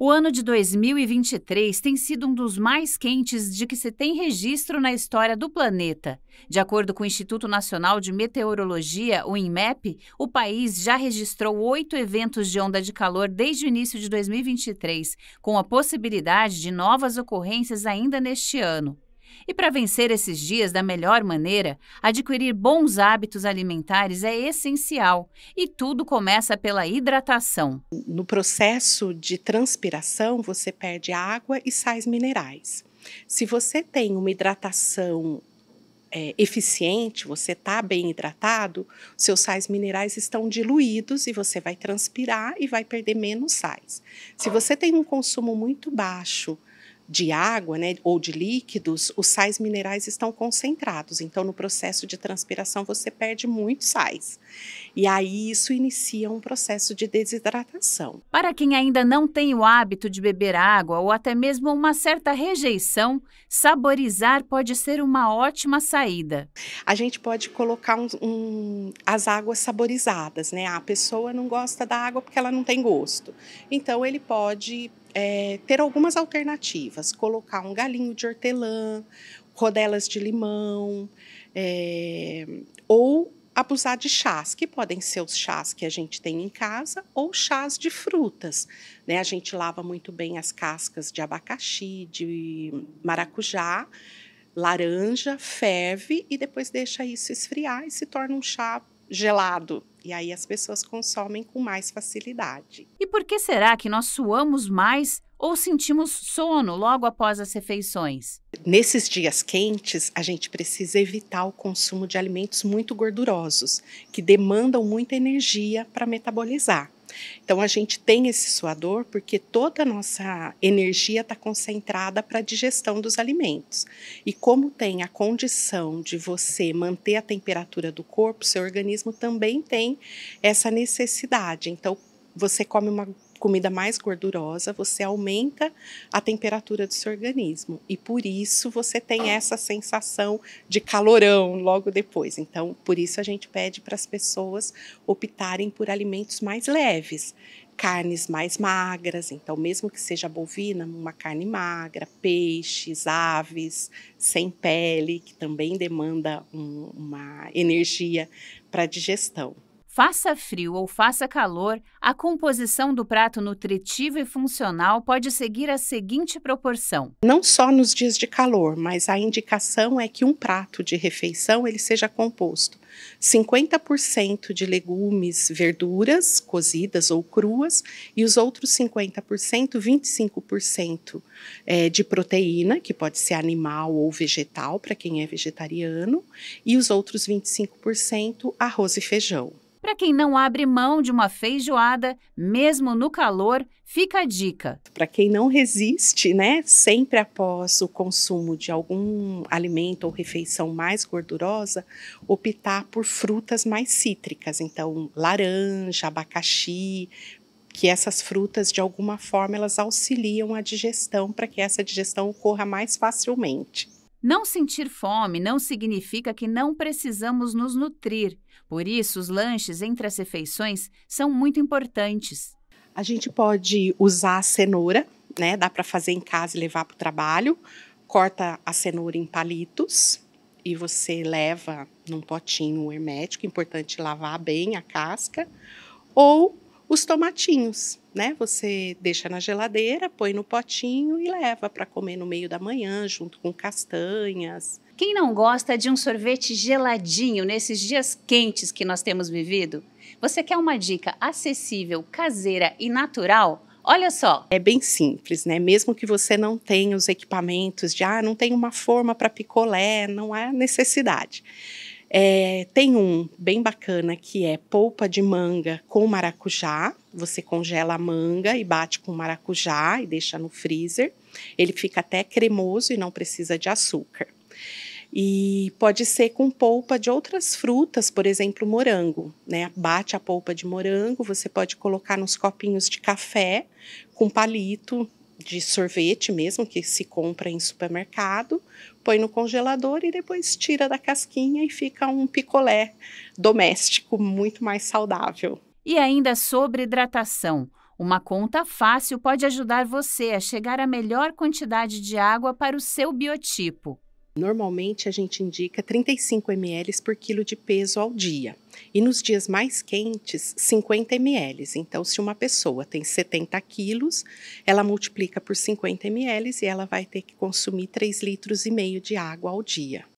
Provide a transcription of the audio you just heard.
O ano de 2023 tem sido um dos mais quentes de que se tem registro na história do planeta. De acordo com o Instituto Nacional de Meteorologia, o INMEP, o país já registrou oito eventos de onda de calor desde o início de 2023, com a possibilidade de novas ocorrências ainda neste ano. E para vencer esses dias da melhor maneira, adquirir bons hábitos alimentares é essencial e tudo começa pela hidratação. No processo de transpiração, você perde água e sais minerais. Se você tem uma hidratação é, eficiente, você está bem hidratado, seus sais minerais estão diluídos e você vai transpirar e vai perder menos sais. Se você tem um consumo muito baixo de água né, ou de líquidos, os sais minerais estão concentrados. Então, no processo de transpiração, você perde muitos sais. E aí, isso inicia um processo de desidratação. Para quem ainda não tem o hábito de beber água ou até mesmo uma certa rejeição, saborizar pode ser uma ótima saída. A gente pode colocar um, um, as águas saborizadas, né? Ah, a pessoa não gosta da água porque ela não tem gosto. Então, ele pode é, ter algumas alternativas, colocar um galinho de hortelã, rodelas de limão, é, ou abusar de chás, que podem ser os chás que a gente tem em casa ou chás de frutas. Né? A gente lava muito bem as cascas de abacaxi, de maracujá, laranja, ferve e depois deixa isso esfriar e se torna um chá gelado, e aí as pessoas consomem com mais facilidade. E por que será que nós suamos mais ou sentimos sono logo após as refeições? Nesses dias quentes, a gente precisa evitar o consumo de alimentos muito gordurosos, que demandam muita energia para metabolizar. Então a gente tem esse suador porque toda a nossa energia está concentrada para a digestão dos alimentos. E como tem a condição de você manter a temperatura do corpo, seu organismo também tem essa necessidade. Então você come uma comida mais gordurosa, você aumenta a temperatura do seu organismo e por isso você tem essa sensação de calorão logo depois. Então, por isso a gente pede para as pessoas optarem por alimentos mais leves, carnes mais magras, então mesmo que seja bovina, uma carne magra, peixes, aves, sem pele, que também demanda um, uma energia para digestão. Faça frio ou faça calor, a composição do prato nutritivo e funcional pode seguir a seguinte proporção. Não só nos dias de calor, mas a indicação é que um prato de refeição ele seja composto 50% de legumes, verduras cozidas ou cruas e os outros 50%, 25% é, de proteína, que pode ser animal ou vegetal para quem é vegetariano, e os outros 25% arroz e feijão. Para quem não abre mão de uma feijoada, mesmo no calor, fica a dica. Para quem não resiste, né, sempre após o consumo de algum alimento ou refeição mais gordurosa, optar por frutas mais cítricas, então laranja, abacaxi, que essas frutas de alguma forma elas auxiliam a digestão para que essa digestão ocorra mais facilmente. Não sentir fome não significa que não precisamos nos nutrir. Por isso, os lanches entre as refeições são muito importantes. A gente pode usar a cenoura, né? Dá para fazer em casa e levar para o trabalho. Corta a cenoura em palitos e você leva num potinho hermético. Importante lavar bem a casca. Ou os tomatinhos, né? Você deixa na geladeira, põe no potinho e leva para comer no meio da manhã, junto com castanhas, quem não gosta de um sorvete geladinho nesses dias quentes que nós temos vivido? Você quer uma dica acessível, caseira e natural? Olha só. É bem simples, né? Mesmo que você não tenha os equipamentos de, ah, não tem uma forma para picolé, não há necessidade. É, tem um bem bacana que é polpa de manga com maracujá. Você congela a manga e bate com maracujá e deixa no freezer. Ele fica até cremoso e não precisa de açúcar. E pode ser com polpa de outras frutas, por exemplo, morango, né? Bate a polpa de morango, você pode colocar nos copinhos de café com palito de sorvete mesmo que se compra em supermercado, põe no congelador e depois tira da casquinha e fica um picolé doméstico muito mais saudável. E ainda sobre hidratação, uma conta fácil pode ajudar você a chegar à melhor quantidade de água para o seu biotipo. Normalmente a gente indica 35 ml por quilo de peso ao dia. E nos dias mais quentes, 50 ml. Então, se uma pessoa tem 70 quilos, ela multiplica por 50 ml e ela vai ter que consumir 3 litros e meio de água ao dia.